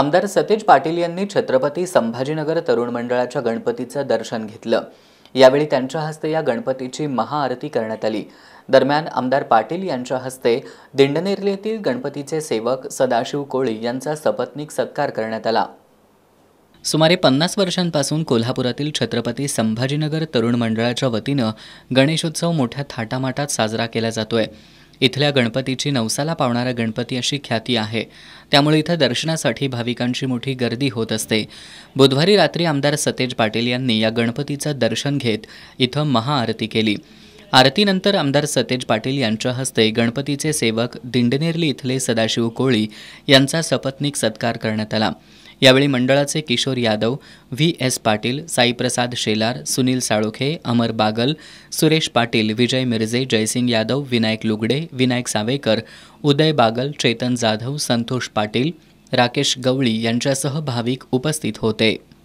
आमदार सतेज पाटील यांनी छत्रपती संभाजीनगर तरुण मंडळाच्या गणपतीचं दर्शन घेतलं यावेळी त्यांच्या हस्ते या गणपतीची महाआरती करण्यात आली दरम्यान आमदार पाटील यांच्या हस्ते येथील गणपतीचे सेवक सदाशिव कोळी यांचा सपत्नीक सत्कार करण्यात आला सुमारे पन्नास वर्षांपासून कोल्हापुरातील छत्रपती संभाजीनगर तरुण मंडळाच्या वतीनं गणेशोत्सव मोठ्या थाटामाटात साजरा केला जातोय इथल्या गणपतीची नवसाला पावणारा गणपती अशी ख्याती आहे त्यामुळे इथं दर्शनासाठी भाविकांची मोठी गर्दी होत असते बुधवारी रात्री आमदार सतेज पाटील यांनी या गणपतीचं दर्शन घेत इथं महाआरती केली आरतीनंतर आमदार सतेज पाटील यांच्या हस्ते गणपतीचे सेवक दिंडनेरली इथले सदाशिव कोळी यांचा सपत्नीक सत्कार करण्यात आला यावेळी मंडळाचे किशोर यादव व्ही एस पाटील साईप्रसाद शेलार सुनील साळोखे अमर बागल सुरेश पाटील विजय मिरजे जयसिंग यादव विनायक लुगडे विनायक सावेकर उदय बागल चेतन जाधव संतोष पाटील राकेश गवळी यांच्यासह भाविक उपस्थित होते